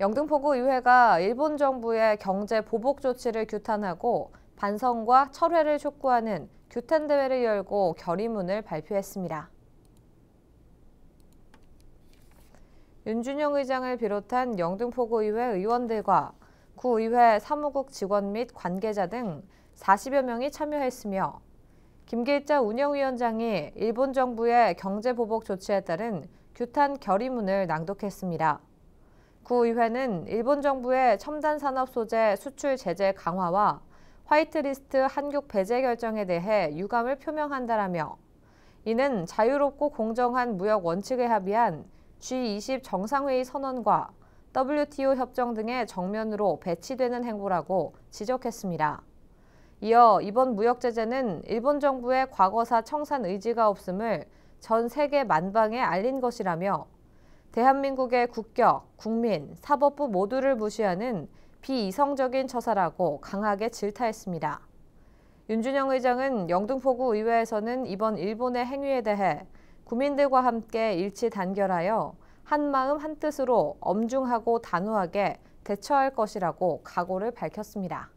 영등포구 의회가 일본 정부의 경제 보복 조치를 규탄하고 반성과 철회를 촉구하는 규탄 대회를 열고 결의문을 발표했습니다. 윤준영 의장을 비롯한 영등포구의회 의원들과 구의회 사무국 직원 및 관계자 등 40여 명이 참여했으며 김길자 운영위원장이 일본 정부의 경제보복 조치에 따른 규탄 결의문을 낭독했습니다. 의회는 그 일본 정부의 첨단 산업 소재 수출 제재 강화와 화이트리스트 한국 배제 결정에 대해 유감을 표명한다라며 이는 자유롭고 공정한 무역 원칙에 합의한 G20 정상회의 선언과 WTO 협정 등의 정면으로 배치되는 행보라고 지적했습니다. 이어 이번 무역 제재는 일본 정부의 과거사 청산 의지가 없음을 전 세계 만방에 알린 것이라며 대한민국의 국격, 국민, 사법부 모두를 무시하는 비이성적인 처사라고 강하게 질타했습니다. 윤준영 의장은 영등포구 의회에서는 이번 일본의 행위에 대해 국민들과 함께 일치 단결하여 한마음 한뜻으로 엄중하고 단호하게 대처할 것이라고 각오를 밝혔습니다.